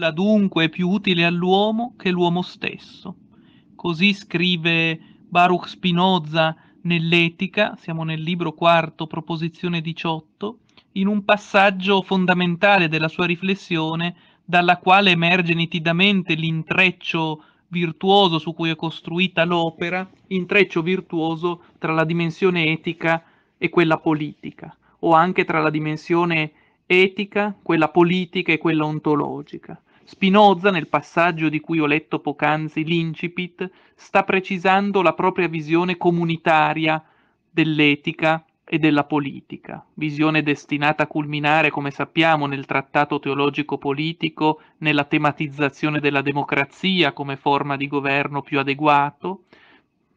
nulla dunque è più utile all'uomo che l'uomo stesso. Così scrive Baruch Spinoza nell'Etica, siamo nel libro quarto, proposizione 18, in un passaggio fondamentale della sua riflessione, dalla quale emerge nitidamente l'intreccio virtuoso su cui è costruita l'opera, intreccio virtuoso tra la dimensione etica e quella politica, o anche tra la dimensione etica, quella politica e quella ontologica. Spinoza, nel passaggio di cui ho letto poc'anzi l'incipit, sta precisando la propria visione comunitaria dell'etica e della politica, visione destinata a culminare, come sappiamo, nel trattato teologico politico, nella tematizzazione della democrazia come forma di governo più adeguato,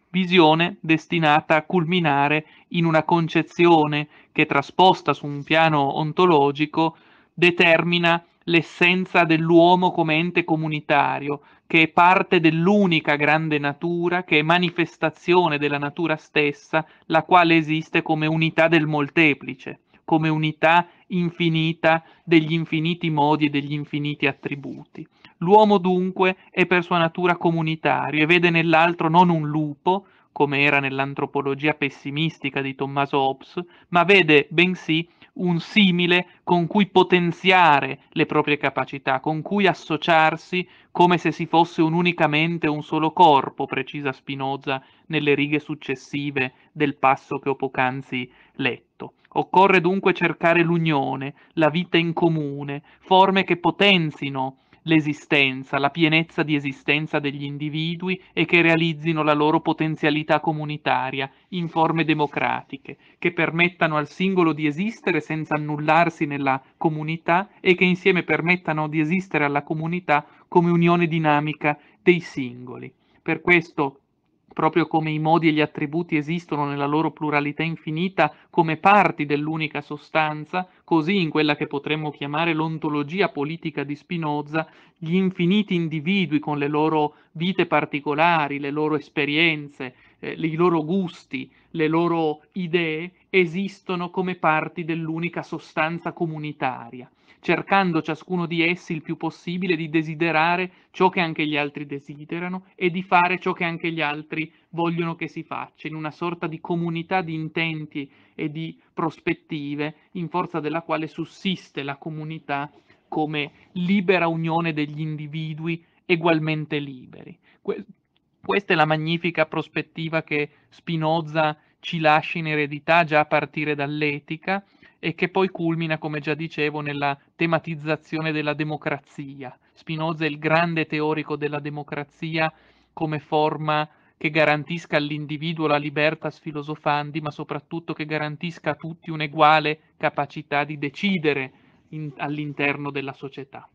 visione destinata a culminare in una concezione che trasposta su un piano ontologico determina l'essenza dell'uomo come ente comunitario, che è parte dell'unica grande natura, che è manifestazione della natura stessa, la quale esiste come unità del molteplice, come unità infinita degli infiniti modi e degli infiniti attributi. L'uomo dunque è per sua natura comunitario e vede nell'altro non un lupo, come era nell'antropologia pessimistica di Tommaso Hobbes, ma vede bensì un simile con cui potenziare le proprie capacità, con cui associarsi come se si fosse un unicamente un solo corpo, precisa Spinoza nelle righe successive del passo che ho poc'anzi letto. Occorre dunque cercare l'unione, la vita in comune, forme che potenzino l'esistenza, la pienezza di esistenza degli individui e che realizzino la loro potenzialità comunitaria in forme democratiche, che permettano al singolo di esistere senza annullarsi nella comunità e che insieme permettano di esistere alla comunità come unione dinamica dei singoli. Per questo proprio come i modi e gli attributi esistono nella loro pluralità infinita come parti dell'unica sostanza, così in quella che potremmo chiamare l'ontologia politica di Spinoza, gli infiniti individui con le loro vite particolari, le loro esperienze, eh, i loro gusti, le loro idee esistono come parti dell'unica sostanza comunitaria, cercando ciascuno di essi il più possibile di desiderare ciò che anche gli altri desiderano e di fare ciò che anche gli altri vogliono che si faccia, in una sorta di comunità di intenti e di prospettive in forza della quale sussiste la comunità come libera unione degli individui ugualmente liberi questa è la magnifica prospettiva che Spinoza ci lascia in eredità già a partire dall'etica e che poi culmina, come già dicevo, nella tematizzazione della democrazia. Spinoza è il grande teorico della democrazia come forma che garantisca all'individuo la libertas filosofandi, ma soprattutto che garantisca a tutti un'eguale capacità di decidere in, all'interno della società.